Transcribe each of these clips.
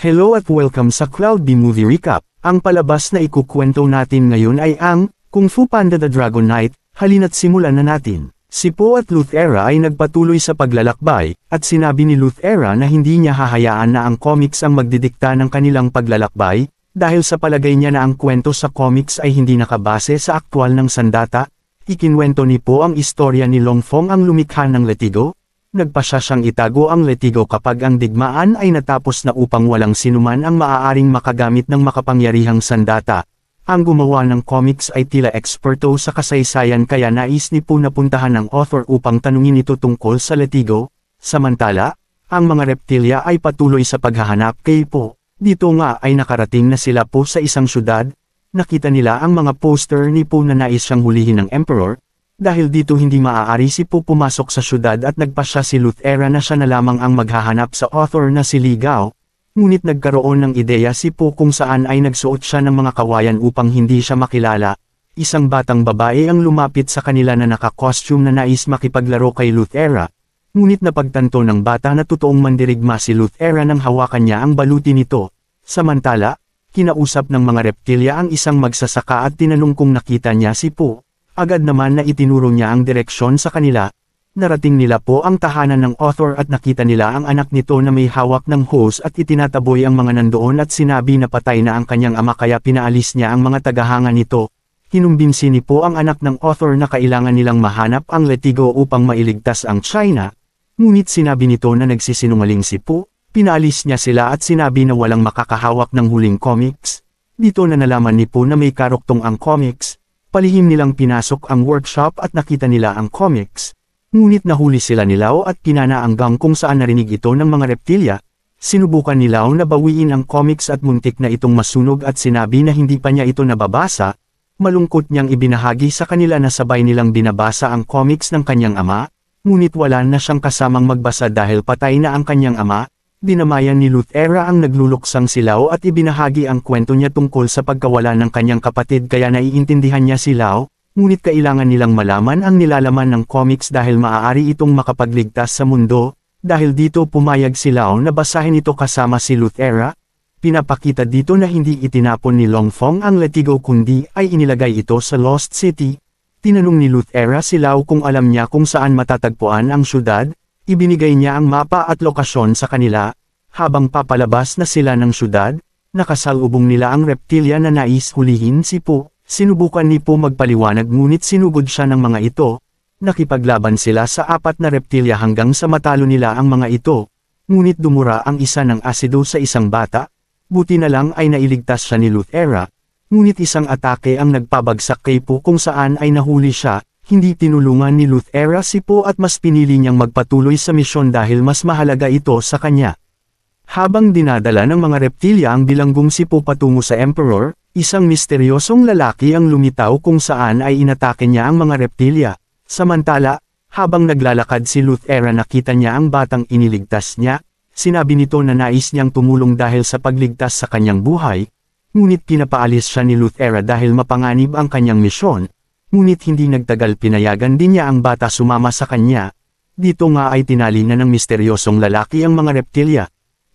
Hello at welcome sa Cloud B Movie Recap. Ang palabas na ikukwento natin ngayon ay ang Kung Fu Panda the Dragon Knight, halina't simulan na natin. Si Po at Luthera ay nagpatuloy sa paglalakbay, at sinabi ni Luthera na hindi niya hahayaan na ang comics ang magdidikta ng kanilang paglalakbay, dahil sa palagay niya na ang kwento sa comics ay hindi nakabase sa aktwal ng sandata, ikinwento ni Po ang istorya ni Longfong ang lumikha ng latigo, nagpasya siyang itago ang letigo kapag ang digmaan ay natapos na upang walang sinuman ang maaaring makagamit ng makapangyarihang sandata. Ang gumawa ng comics ay tila eksperto sa kasaysayan kaya nais ni po napuntahan ng author upang tanungin ito tungkol sa letigo. Samantala, ang mga reptilya ay patuloy sa paghahanap kay Po. Dito nga ay nakarating na sila po sa isang syudad, nakita nila ang mga poster ni Po na nais siyang hulihin ng Emperor, dahil dito hindi maaari si Po pumasok sa syudad at nagpasya si Luthera na siya na lamang ang maghahanap sa author na si Ligaw, ngunit nagkaroon ng ideya si Po kung saan ay nagsuot siya ng mga kawayan upang hindi siya makilala. Isang batang babae ang lumapit sa kanila na naka-costume na nais makipaglaro kay Luthera, ngunit napagtanto ng bata na totoong mandirigma si Luthera nang hawakan niya ang baluti nito. Samantala, kinausap ng mga reptilya ang isang magsasaka at tinanong kung nakita niya si Po. Agad naman na itinuro niya ang direksyon sa kanila. Narating nila po ang tahanan ng author at nakita nila ang anak nito na may hawak ng hose at itinataboy ang mga nandoon at sinabi na patay na ang kanyang ama kaya pinaalis niya ang mga tagahanga nito. Hinumbinsi ni po ang anak ng author na kailangan nilang mahanap ang letigo upang mailigtas ang China. Ngunit sinabi nito na nagsisinungaling si Po, pinaalis niya sila at sinabi na walang makakahawak ng huling comics. Dito na nalaman ni Po na may karoktong ang comics, palihim nilang pinasok ang workshop at nakita nila ang comics, ngunit nahuli sila ni Lao at pinana hanggang kung saan narinig ito ng mga reptilya, sinubukan ni Lao na bawiin ang comics at muntik na itong masunog at sinabi na hindi pa niya ito nababasa, malungkot niyang ibinahagi sa kanila na sabay nilang binabasa ang comics ng kanyang ama, ngunit wala na siyang kasamang magbasa dahil patay na ang kanyang ama, Dinamayan ni Luthera ang nagluluksang Silao at ibinahagi ang kwento niya tungkol sa pagkawala ng kanyang kapatid kaya naiintindihan niya si Lao, ngunit kailangan nilang malaman ang nilalaman ng comics dahil maaari itong makapagligtas sa mundo, dahil dito pumayag si Lao na basahin ito kasama si Luthera, pinapakita dito na hindi itinapon ni Longfong ang Letigo kundi ay inilagay ito sa Lost City. Tinanong ni Luthera si Lao kung alam niya kung saan matatagpuan ang syudad, ibinigay niya ang mapa at lokasyon sa kanila, habang papalabas na sila ng syudad, nakasalubong nila ang reptilya na nais hulihin si Po. Sinubukan ni Po magpaliwanag ngunit sinugod siya ng mga ito, nakipaglaban sila sa apat na reptilya hanggang sa matalo nila ang mga ito, ngunit dumura ang isa ng asido sa isang bata, buti na lang ay nailigtas siya ni Luthera, ngunit isang atake ang nagpabagsak kay Po kung saan ay nahuli siya, hindi tinulungan ni Luthera si Po at mas pinili niyang magpatuloy sa misyon dahil mas mahalaga ito sa kanya. Habang dinadala ng mga reptilya ang bilanggong si Po patungo sa Emperor, isang misteryosong lalaki ang lumitaw kung saan ay inatake niya ang mga reptilya. Samantala, habang naglalakad si Luthera nakita niya ang batang iniligtas niya, sinabi nito na nais niyang tumulong dahil sa pagligtas sa kanyang buhay, ngunit pinapaalis siya ni Luthera dahil mapanganib ang kanyang misyon, ngunit hindi nagtagal pinayagan din niya ang bata sumama sa kanya. Dito nga ay tinali na ng misteryosong lalaki ang mga reptilya.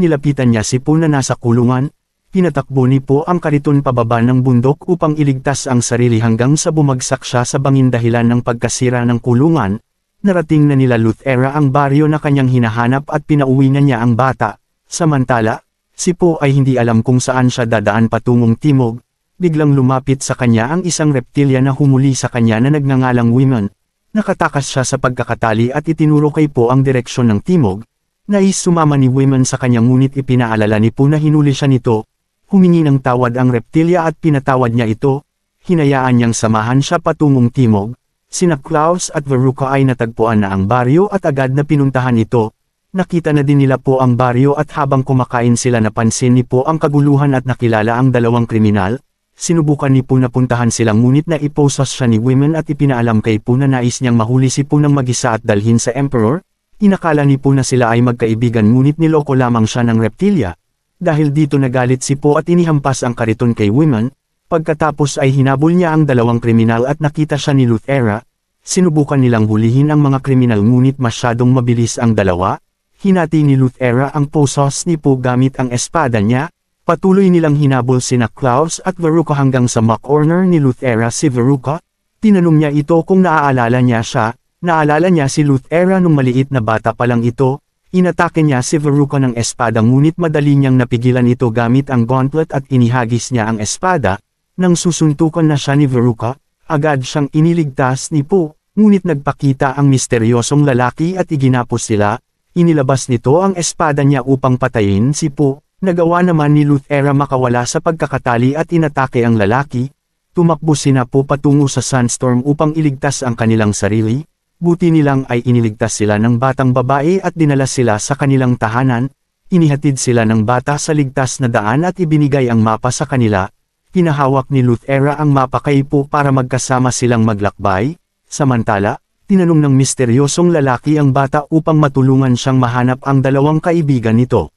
Nilapitan niya si Po na nasa kulungan, pinatakbo ni Po ang kariton pababa ng bundok upang iligtas ang sarili hanggang sa bumagsak siya sa bangin dahilan ng pagkasira ng kulungan, Narating na nila Luthera ang baryo na kanyang hinahanap at pinauwi na niya ang bata. Samantala, si Po ay hindi alam kung saan siya dadaan patungong timog, biglang lumapit sa kanya ang isang reptilya na humuli sa kanya na nagngangalang Women. Nakatakas siya sa pagkakatali at itinuro kay Po ang direksyon ng timog. Nais sumama ni Women sa kanya ngunit ipinaalala ni Po na hinuli siya nito. Humingi ng tawad ang reptilya at pinatawad niya ito. Hinayaan niyang samahan siya patungong timog. Sina Klaus at Veruca ay natagpuan na ang baryo at agad na pinuntahan ito. Nakita na din nila po ang baryo at habang kumakain sila napansin ni po ang kaguluhan at nakilala ang dalawang kriminal, sinubukan ni Puna puntahan sila ngunit naiposas siya ni Women at ipinaalam kay Puna nais niyang mahuli si Punang magisa at dalhin sa Emperor, inakala ni Puna sila ay magkaibigan ngunit niloko lamang siya ng reptilya, dahil dito nagalit si Po at inihampas ang kariton kay Women, pagkatapos ay hinabol niya ang dalawang kriminal at nakita siya ni Luthera, sinubukan nilang hulihin ang mga kriminal ngunit masyadong mabilis ang dalawa, Hinati ni Luthera ang posos ni Po gamit ang espada niya, Patuloy nilang hinabol sina Klaus at Veruca hanggang sa corner ni Luthera si Veruca. Tinanong niya ito kung naaalala niya siya, naalala niya si Luthera nung maliit na bata pa lang ito, inatake niya si Veruca ng espada ngunit madali niyang napigilan ito gamit ang gauntlet at inihagis niya ang espada, nang susuntukan na siya ni Veruca, agad siyang iniligtas ni Po, ngunit nagpakita ang misteryosong lalaki at iginapos sila, inilabas nito ang espada niya upang patayin si Po, Nagawa naman ni Luthera makawala sa pagkakatali at inatake ang lalaki, tumakbo sina po patungo sa sandstorm upang iligtas ang kanilang sarili, buti nilang ay iniligtas sila ng batang babae at dinala sila sa kanilang tahanan, inihatid sila ng bata sa ligtas na daan at ibinigay ang mapa sa kanila, pinahawak ni Luthera ang mapa kay po para magkasama silang maglakbay, samantala, tinanong ng misteryosong lalaki ang bata upang matulungan siyang mahanap ang dalawang kaibigan nito.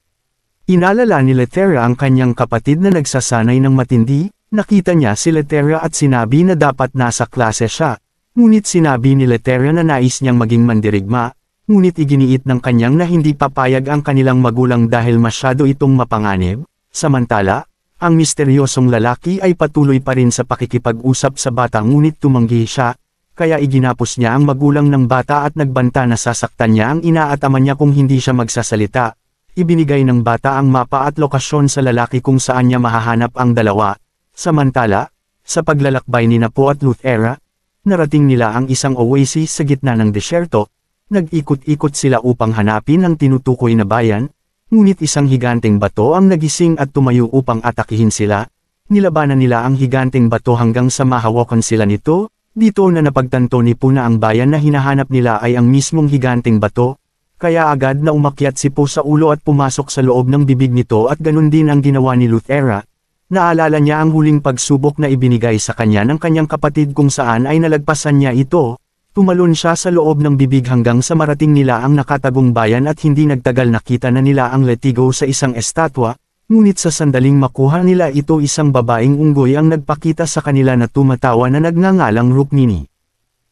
Inalala ni Letera ang kanyang kapatid na nagsasanay ng matindi, nakita niya si Letera at sinabi na dapat nasa klase siya, ngunit sinabi ni Letera na nais niyang maging mandirigma, ngunit iginiit ng kanyang na hindi papayag ang kanilang magulang dahil masyado itong mapanganib, samantala, ang misteryosong lalaki ay patuloy pa rin sa pakikipag-usap sa bata ngunit tumanggi siya, kaya iginapos niya ang magulang ng bata at nagbanta na sasaktan niya ang ina at ama niya kung hindi siya magsasalita ibinigay ng bata ang mapa at lokasyon sa lalaki kung saan niya mahahanap ang dalawa. Samantala, sa paglalakbay ni Napo at Luthera, narating nila ang isang oasis sa gitna ng desierto, nag-ikot-ikot sila upang hanapin ang tinutukoy na bayan, ngunit isang higanteng bato ang nagising at tumayo upang atakihin sila, nilabanan nila ang higanteng bato hanggang sa mahawakan sila nito, dito na napagtanto ni Puna ang bayan na hinahanap nila ay ang mismong higanteng bato, kaya agad na umakyat si Po sa ulo at pumasok sa loob ng bibig nito at ganun din ang ginawa ni Luthera. Naalala niya ang huling pagsubok na ibinigay sa kanya ng kanyang kapatid kung saan ay nalagpasan niya ito. Tumalon siya sa loob ng bibig hanggang sa marating nila ang nakatagong bayan at hindi nagtagal nakita na nila ang letigo sa isang estatwa, ngunit sa sandaling makuha nila ito isang babaeng unggoy ang nagpakita sa kanila na tumatawa na nagngangalang Rukmini.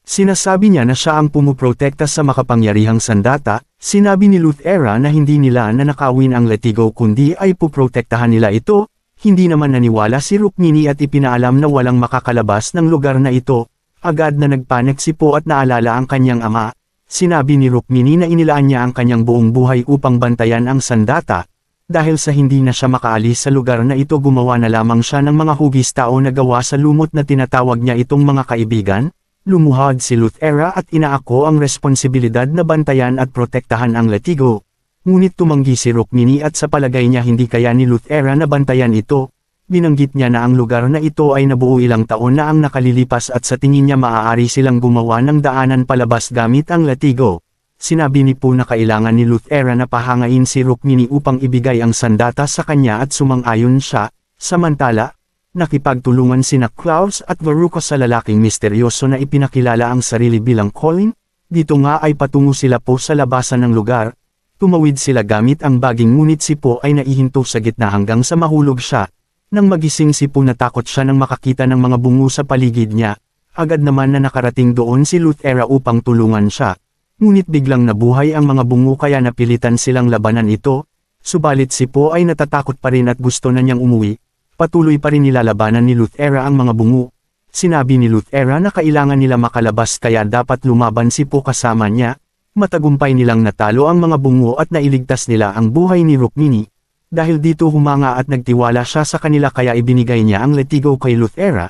Sinasabi niya na siya ang pumuprotekta sa makapangyarihang sandata, Sinabi ni Luthera na hindi nila nanakawin ang latigo kundi ay puprotektahan nila ito, hindi naman naniwala si Rukmini at ipinaalam na walang makakalabas ng lugar na ito, agad na nagpanik si Po at naalala ang kanyang ama, sinabi ni Rukmini na inilaan niya ang kanyang buong buhay upang bantayan ang sandata, dahil sa hindi na siya makaalis sa lugar na ito gumawa na lamang siya ng mga hugis tao na gawa sa lumot na tinatawag niya itong mga kaibigan, Lumuhod si Luthera at inaako ang responsibilidad na bantayan at protektahan ang latigo. Ngunit tumanggi si Rukmini at sa palagay niya hindi kaya ni Luthera na bantayan ito. Binanggit niya na ang lugar na ito ay nabuo ilang taon na ang nakalilipas at sa tingin niya maaari silang gumawa ng daanan palabas gamit ang latigo. Sinabi ni po na kailangan ni Luthera na pahangain si Rukmini upang ibigay ang sandata sa kanya at sumang-ayon siya, samantala, Nakipagtulungan sina Klaus at Veruca sa lalaking misteryoso na ipinakilala ang sarili bilang Colin, dito nga ay patungo sila po sa labasan ng lugar, tumawid sila gamit ang baging ngunit si Po ay naihinto sa gitna hanggang sa mahulog siya, nang magising si Po natakot siya nang makakita ng mga bungo sa paligid niya, agad naman na nakarating doon si Luthera upang tulungan siya, ngunit biglang nabuhay ang mga bungo kaya napilitan silang labanan ito, subalit si Po ay natatakot pa rin at gusto na niyang umuwi, patuloy pa rin nilalabanan ni Luthera ang mga bungo. Sinabi ni Luthera na kailangan nila makalabas kaya dapat lumaban si Po kasama niya, matagumpay nilang natalo ang mga bungo at nailigtas nila ang buhay ni Rukmini. Dahil dito humanga at nagtiwala siya sa kanila kaya ibinigay niya ang letigo kay Luthera,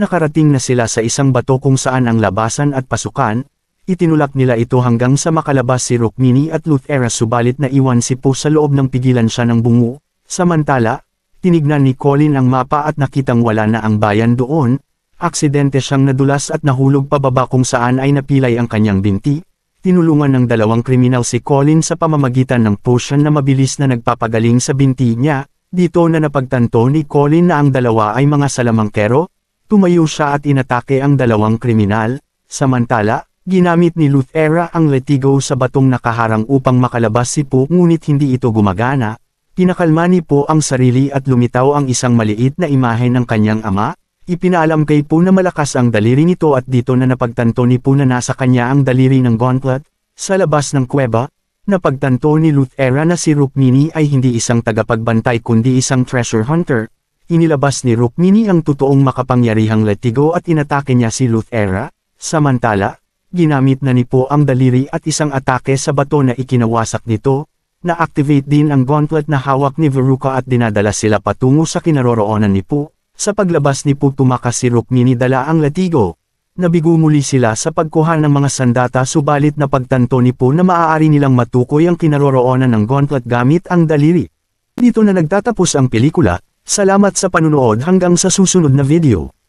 nakarating na sila sa isang bato kung saan ang labasan at pasukan, itinulak nila ito hanggang sa makalabas si Rukmini at Luthera subalit naiwan si Po sa loob ng pigilan siya ng bungo, samantala, Tinignan ni Colin ang mapa at nakitang wala na ang bayan doon, aksidente siyang nadulas at nahulog pababa kung saan ay napilay ang kanyang binti. Tinulungan ng dalawang kriminal si Colin sa pamamagitan ng potion na mabilis na nagpapagaling sa binti niya, dito na napagtanto ni Colin na ang dalawa ay mga salamangkero, tumayo siya at inatake ang dalawang kriminal, samantala, ginamit ni Luthera ang letigo sa batong nakaharang upang makalabas si Pope ngunit hindi ito gumagana, Kinakalma ni Po ang sarili at lumitaw ang isang maliit na imahe ng kanyang ama, ipinalam kay Po na malakas ang daliri nito at dito na napagtanto ni Po na nasa kanya ang daliri ng gauntlet, sa labas ng kuweba, napagtanto ni Luthera na si Rukmini ay hindi isang tagapagbantay kundi isang treasure hunter, inilabas ni Rukmini ang totoong makapangyarihang latigo at inatake niya si Luthera, samantala, ginamit na ni Po ang daliri at isang atake sa bato na ikinawasak nito, na-activate din ang gauntlet na hawak ni Veruca at dinadala sila patungo sa kinaroroonan ni Pu. Sa paglabas ni Pooh tumakas si Rukmini dala ang latigo. Nabigo muli sila sa pagkuha ng mga sandata subalit na pagtanto ni Pu na maaari nilang matukoy ang kinaroroonan ng gauntlet gamit ang daliri. Dito na nagtatapos ang pelikula, salamat sa panunood hanggang sa susunod na video.